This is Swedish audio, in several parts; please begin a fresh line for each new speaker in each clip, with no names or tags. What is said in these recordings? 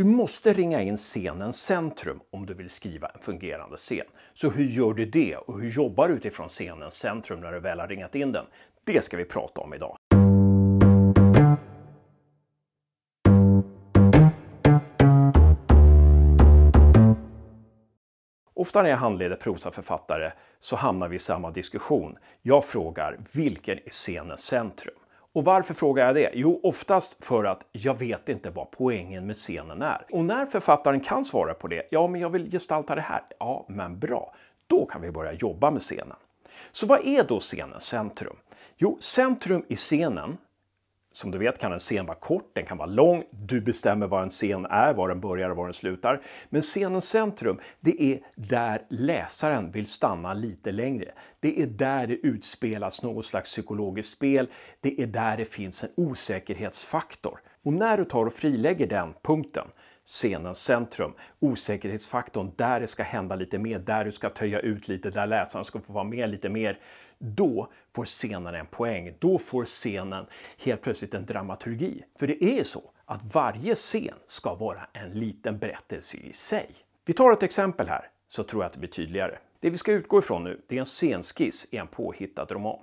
Du måste ringa in scenens centrum om du vill skriva en fungerande scen. Så hur gör du det och hur jobbar du utifrån scenens centrum när du väl har ringat in den? Det ska vi prata om idag. Ofta när jag handleder prosaförfattare så hamnar vi i samma diskussion. Jag frågar vilken är scenens centrum? Och varför frågar jag det? Jo, oftast för att jag vet inte vad poängen med scenen är. Och när författaren kan svara på det, ja men jag vill gestalta det här, ja men bra, då kan vi börja jobba med scenen. Så vad är då scenens centrum? Jo, centrum i scenen som du vet kan en scen vara kort, den kan vara lång. Du bestämmer vad en scen är, var den börjar och var den slutar. Men scenens centrum, det är där läsaren vill stanna lite längre. Det är där det utspelas något slags psykologiskt spel. Det är där det finns en osäkerhetsfaktor. Och när du tar och frilägger den punkten, scenens centrum. Osäkerhetsfaktorn, där det ska hända lite mer, där du ska töja ut lite, där läsaren ska få vara med lite mer. Då får scenen en poäng. Då får scenen helt plötsligt en dramaturgi. För det är så att varje scen ska vara en liten berättelse i sig. Vi tar ett exempel här, så tror jag att det blir tydligare. Det vi ska utgå ifrån nu, det är en scenskiss i en påhittad roman.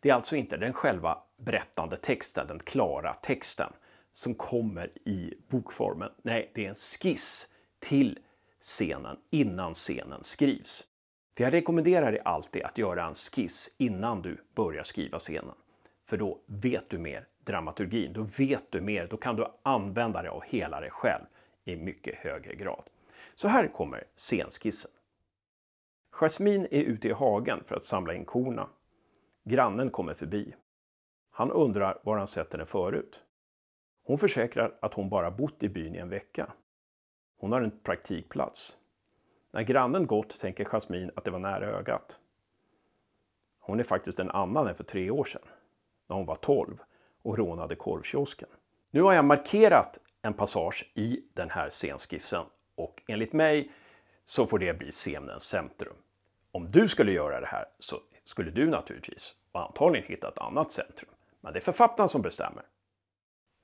Det är alltså inte den själva berättande texten, den klara texten, som kommer i bokformen. Nej, det är en skiss till scenen innan scenen skrivs. För jag rekommenderar dig alltid att göra en skiss innan du börjar skriva scenen. För då vet du mer dramaturgin, då vet du mer, då kan du använda dig av hela dig själv i mycket högre grad. Så här kommer scenskissen. Jasmin är ute i hagen för att samla in korna. Grannen kommer förbi. Han undrar var han sett henne förut. Hon försäkrar att hon bara bott i byn i en vecka. Hon har en praktikplats. När grannen gått tänker Jasmine att det var nära ögat. Hon är faktiskt en annan än för tre år sedan, när hon var tolv och rånade korvkiosken. Nu har jag markerat en passage i den här scenskissen och enligt mig så får det bli scenens centrum. Om du skulle göra det här så skulle du naturligtvis och antagligen hitta ett annat centrum. Men det är författaren som bestämmer.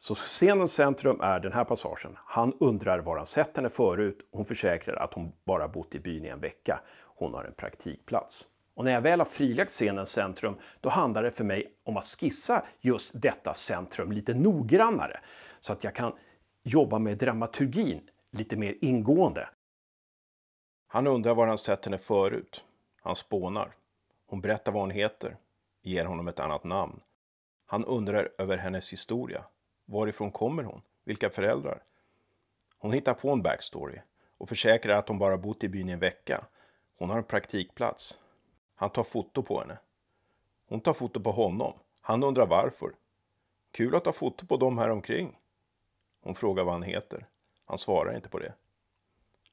Så scenens centrum är den här passagen. Han undrar var han sett henne förut. Hon försäkrar att hon bara bott i byn i en vecka. Hon har en praktikplats. Och när jag väl har frilagt scenens centrum, då handlar det för mig om att skissa just detta centrum lite noggrannare. Så att jag kan jobba med dramaturgin lite mer ingående. Han undrar var han sett henne förut. Han spånar. Hon berättar vad hon heter, ger honom ett annat namn. Han undrar över hennes historia, Varifrån kommer hon? Vilka föräldrar? Hon hittar på en backstory och försäkrar att hon bara bott i byn i en vecka. Hon har en praktikplats. Han tar foto på henne. Hon tar foto på honom. Han undrar varför. Kul att ta foto på dem här omkring. Hon frågar vad han heter. Han svarar inte på det.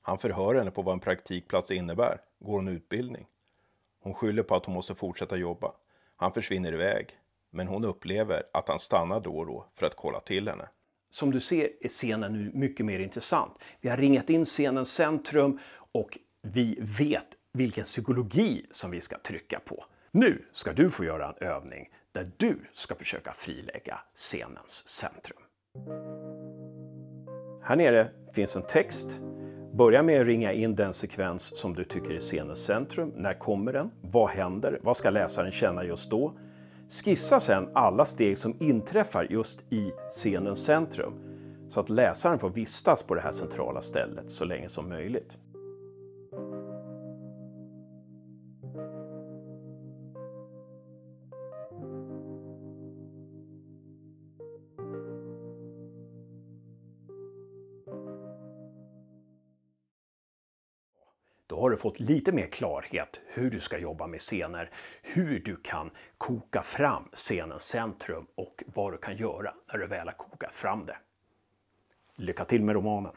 Han förhör henne på vad en praktikplats innebär. Går hon utbildning? Hon skyller på att hon måste fortsätta jobba. Han försvinner iväg men hon upplever att han stannar då och då för att kolla till henne. Som du ser är scenen nu mycket mer intressant. Vi har ringat in scenens centrum och vi vet vilken psykologi som vi ska trycka på. Nu ska du få göra en övning där du ska försöka frilägga scenens centrum. Här nere finns en text. Börja med att ringa in den sekvens som du tycker är scenens centrum. När kommer den? Vad händer? Vad ska läsaren känna just då? Skissa sedan alla steg som inträffar just i scenens centrum så att läsaren får vistas på det här centrala stället så länge som möjligt. Då har du fått lite mer klarhet hur du ska jobba med scener, hur du kan koka fram scenens centrum och vad du kan göra när du väl har kokat fram det. Lycka till med romanen!